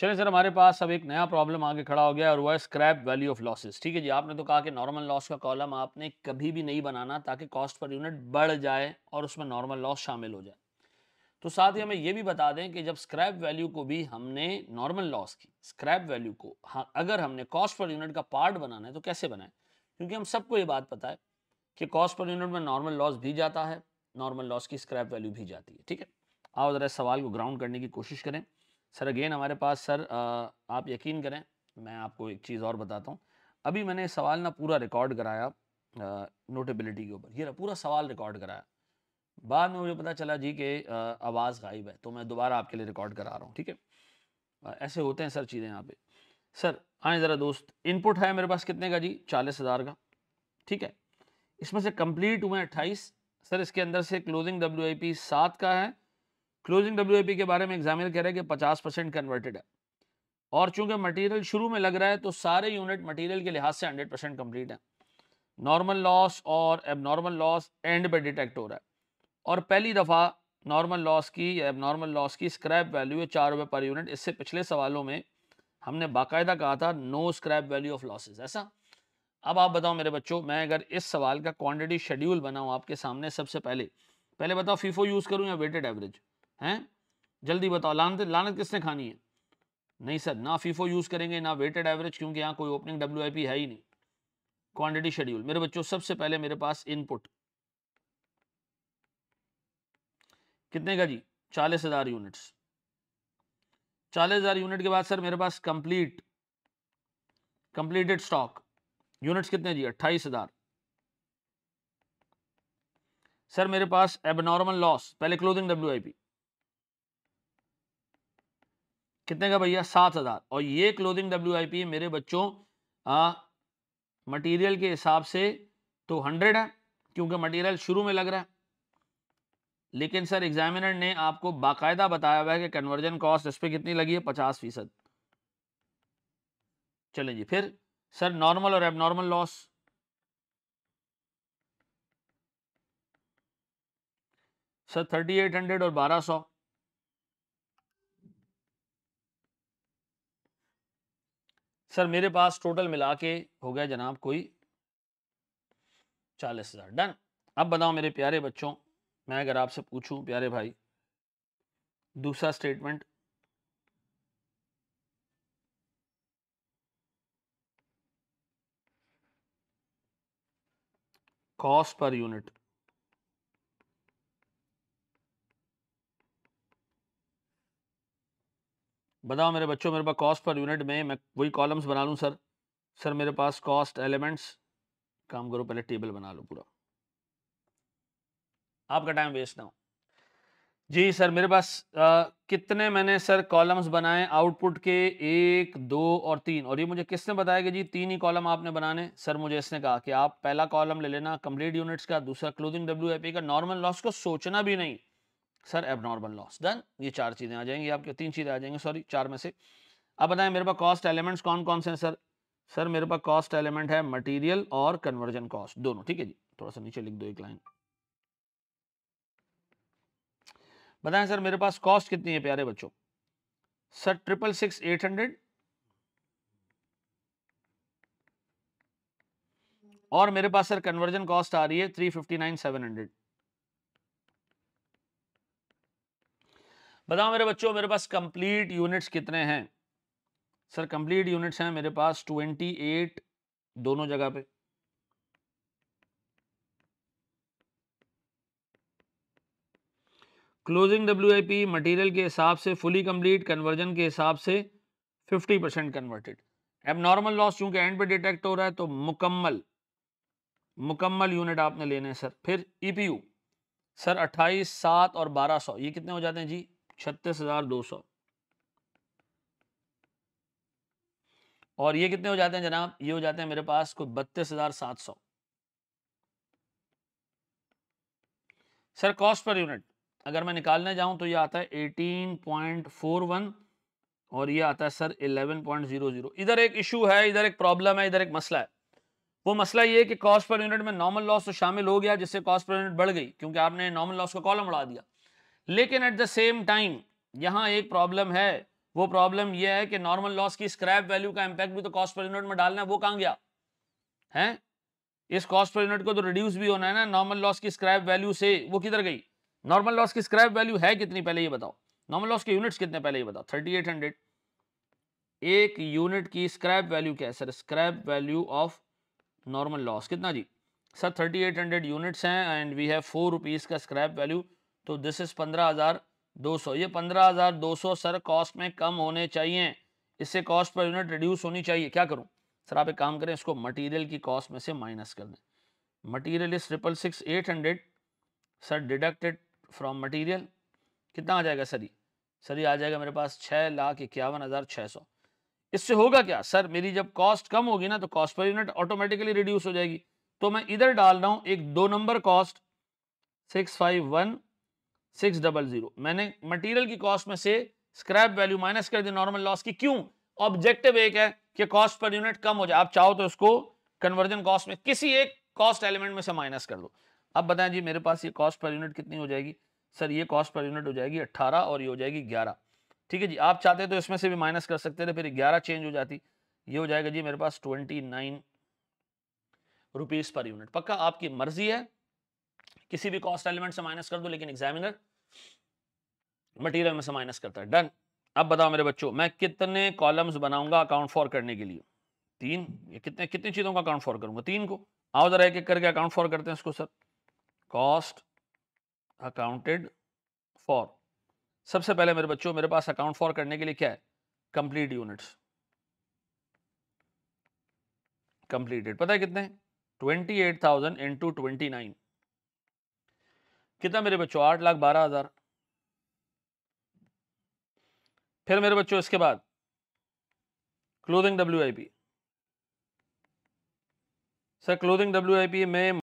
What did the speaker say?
चले सर हमारे पास अब एक नया प्रॉब्लम आगे खड़ा हो गया और वह है स्क्रैप वैल्यू ऑफ लॉसेस ठीक है जी आपने तो कहा कि नॉर्मल लॉस का कॉलम आपने कभी भी नहीं बनाना ताकि कॉस्ट पर यूनिट बढ़ जाए और उसमें नॉर्मल लॉस शामिल हो जाए तो साथ ही हमें यह भी बता दें कि जब स्क्रैप वैल्यू को भी हमने नॉर्मल लॉस की स्क्रैप वैल्यू को हाँ, अगर हमने कॉस्ट पर यूनिट का पार्ट बनाना है तो कैसे बनाए क्योंकि हम सबको ये बात पता है कि कॉस्ट पर यूनिट में नॉर्मल लॉस भी जाता है नॉर्मल लॉस की स्क्रैप वैल्यू भी जाती है ठीक है आप जरा सवाल को ग्राउंड करने की कोशिश करें सर अगेन हमारे पास सर आप यकीन करें मैं आपको एक चीज़ और बताता हूँ अभी मैंने सवाल ना पूरा रिकॉर्ड कराया नोटेबिलिटी के ऊपर ये पूरा सवाल रिकॉर्ड कराया बाद में मुझे पता चला जी कि आवाज़ गायब है तो मैं दोबारा आपके लिए रिकॉर्ड करा रहा हूँ ठीक है ऐसे होते हैं सर चीज़ें यहाँ पे सर आए हाँ ज़रा दोस्त इनपुट है मेरे पास कितने का जी चालीस हज़ार का ठीक है इसमें से कंप्लीट हुए अट्ठाईस सर इसके अंदर से क्लोजिंग डब्ल्यू आई पी सात का है क्लोजिंग डब्ल्यू के बारे में एग्जामिनर कह रहे हैं कि पचास परसेंट कन्वर्टेड है और चूंकि मटेरियल शुरू में लग रहा है तो सारे यूनिट मटेरियल के लिहाज से हंड्रेड परसेंट कम्प्लीट है नॉर्मल लॉस और एबनॉर्मल लॉस एंड पे डिटेक्ट हो रहा है और पहली दफ़ा नॉर्मल लॉस की या एबनॉर्मल लॉस की स्क्रैप वैल्यू है चार रुपये पर यूनिट इससे पिछले सवालों में हमने बाकायदा कहा था no scrap value of losses ऐसा अब आप बताओ मेरे बच्चों मैं अगर इस सवाल का क्वांटिटी शेड्यूल बनाऊँ आपके सामने सबसे पहले पहले बताओ फीफो यूज़ करूँ या वेटेड एवरेज हैं जल्दी बताओ लानत लानत किसने खानी है नहीं सर ना फीफो यूज़ करेंगे ना वेटेड एवरेज क्योंकि यहाँ कोई ओपनिंग डब्ल्यू है ही नहीं क्वांटिटी शेड्यूल मेरे बच्चों सबसे पहले मेरे पास इनपुट कितने का जी चालीस हज़ार यूनिट्स चालीस हज़ार यूनिट के बाद सर मेरे पास कंप्लीट कंप्लीटेड स्टॉक यूनिट्स कितने जी अट्ठाईस हज़ार सर मेरे पास एबनॉर्मल लॉस पहले क्लोथिंग डब्ल्यू आई पी कितने का भैया सात हज़ार और ये क्लोथिंग डब्ल्यू आई पी मेरे बच्चों मटेरियल के हिसाब से तो हंड्रेड है क्योंकि मटेरियल शुरू में लग रहा है लेकिन सर एग्जामिनर ने आपको बाकायदा बताया हुआ है कि कन्वर्जन कॉस्ट इस पर कितनी लगी है पचास फीसद चलें जी फिर सर नॉर्मल और abnormal loss sir thirty eight hundred और बारह सौ सर मेरे पास टोटल मिला के हो गया जनाब कोई चालीस हज़ार डन अब बताओ मेरे प्यारे बच्चों मैं अगर आपसे पूछूं प्यारे भाई दूसरा स्टेटमेंट कॉस्ट पर यूनिट बताओ मेरे बच्चों मेरे पास कॉस्ट पर यूनिट में मैं वही कॉलम्स बना लूँ सर सर मेरे पास कॉस्ट एलिमेंट्स काम करो पहले टेबल बना लो पूरा आपका टाइम वेस्ट ना हो जी सर मेरे पास आ, कितने मैंने सर कॉलम्स बनाए आउटपुट के एक दो और तीन और ये मुझे किसने बताया कि जी तीन ही कॉलम आपने बनाने सर मुझे इसने कहा कि आप पहला कॉलम ले लेना कंप्लीट यूनिट्स का दूसरा क्लोथिंग डब्ल्यू का नॉर्मल लॉस को सोचना भी नहीं सर एबनॉर्मल लॉस डन ये चार चीज़ें आ जाएंगी आपके तीन चीज़ें आ जाएंगी सॉरी चार में से अब बताएं मेरे पास कॉस्ट एलिमेंट्स कौन कौन से हैं सर सर मेरे पास कॉस्ट एलिमेंट है मटेरियल और कन्वर्जन कॉस्ट दोनों ठीक है जी थोड़ा सा नीचे लिख दो एक लाइन बताएं सर मेरे पास कॉस्ट कितनी है प्यारे बच्चों sir triple six eight hundred और मेरे पास सर कन्वर्जन कॉस्ट आ रही है three fifty nine seven hundred बताओ मेरे बच्चों मेरे पास कंप्लीट यूनिट्स कितने हैं सर कंप्लीट यूनिट्स हैं मेरे पास ट्वेंटी एट दोनों जगह पे closing W I P material के हिसाब से फुली कंप्लीट कन्वर्जन के हिसाब से 50 परसेंट कन्वर्टेड अब नॉर्मल लॉस चूंकि एंड पे डिटेक्ट हो रहा है तो मुकम्मल मुकम्मल यूनिट आपने लेने हैं सर फिर ईपीयू e सर 28 सात और 1200 ये कितने हो जाते हैं जी छत्तीस हजार दो सौ और ये कितने हो जाते हैं जनाब ये हो जाते हैं मेरे पास कोई बत्तीस हजार सात सौ सर कॉस्ट पर यूनिट अगर मैं निकालने जाऊं तो ये आता है एटीन पॉइंट फोर वन और ये आता है sir eleven point zero zero इधर एक इशू है इधर एक प्रॉब्लम है इधर एक मसला है वो मसला ये है कि कॉस्ट पर यूनिट में नॉर्मल लॉस तो शामिल हो गया जिससे कॉस्ट पर यूनिट बढ़ गई क्योंकि आपने नॉर्मल लॉस का कॉलम उड़ा दिया लेकिन एट द सेम टाइम यहाँ एक प्रॉब्लम है वो प्रॉब्लम ये है कि नॉर्मल लॉस की स्क्रैप वैल्यू का इम्पैक्ट भी तो कॉस्ट पर यूनिट में डालना है वो कहाँ गया है इस कॉस्ट पर यूनिट को तो रिड्यूस भी होना है ना नॉर्मल लॉस की स्क्रैप वैल्यू से वो किधर गई नॉर्मल लॉस की स्क्रैप वैल्यू है कितनी पहले ये बताओ नॉर्मल लॉस के यूनिट्स कितने पहले ये बताओ थर्टी एट हंड्रेड एक यूनिट की स्क्रैप वैल्यू क्या है sir scrap value of normal loss कितना जी sir thirty eight hundred units हैं and we have four rupees का स्क्रैप वैल्यू तो दिस इज पंद्रह हजार दो सौ ये पंद्रह हजार दो सौ सर कॉस्ट में कम होने चाहिए इससे कॉस्ट पर यूनिट रिड्यूस होनी चाहिए क्या करूं सर आप एक काम करें इसको मटेरियल की कॉस्ट में से माइनस कर दें material is triple six eight hundred sir deducted from material कितना आ जाएगा सर ये सर ये आ जाएगा मेरे पास छः लाख इक्यावन हज़ार छः सौ इससे होगा क्या सर मेरी जब कॉस्ट कम होगी ना तो cost per unit automatically reduce हो जाएगी तो मैं इधर डाल रहा हूँ एक दो number cost six five one six double zero मैंने मटेरियल की कॉस्ट में से स्क्रैप वैल्यू माइनस कर दी नॉर्मल लॉस की क्यों ऑब्जेक्टिव एक है कि कॉस्ट पर यूनिट कम हो जाए आप चाहो तो इसको कन्वर्जन कॉस्ट में किसी एक कॉस्ट एलिमेंट में से माइनस कर दो अब बताएं जी मेरे पास ये कॉस्ट पर यूनिट कितनी हो जाएगी सर ये कॉस्ट पर यूनिट हो जाएगी अट्ठारह और ये हो जाएगी ग्यारह ठीक है जी आप चाहते तो इसमें से भी माइनस कर सकते थे फिर ग्यारह चेंज हो जाती ये हो जाएगा जी मेरे पास twenty nine rupees per unit पक्का आपकी मर्जी है किसी भी कॉस्ट एलिमेंट से माइनस कर दो लेकिन एग्जामिनर मटेरियल में से माइनस करता है डन अब बताओ मेरे बच्चों मैं कितने कॉलम्स बनाऊंगा अकाउंट फॉर करने के लिए तीन ये कितने कितनी चीज़ों का अकाउंट फॉर करूंगा तीन को आओ जरा एक एक करके अकाउंट फॉर करते हैं इसको सर कॉस्ट अकाउंटेड फॉर सबसे पहले मेरे बच्चों मेरे पास अकाउंट फॉर करने के लिए क्या है कंप्लीट यूनिट्स कंप्लीटेड पता है कितने twenty eight thousand into twenty nine कितना मेरे बच्चों आठ लाख बारह हज़ार फिर मेरे बच्चों इसके बाद closing W I P sir closing W I P में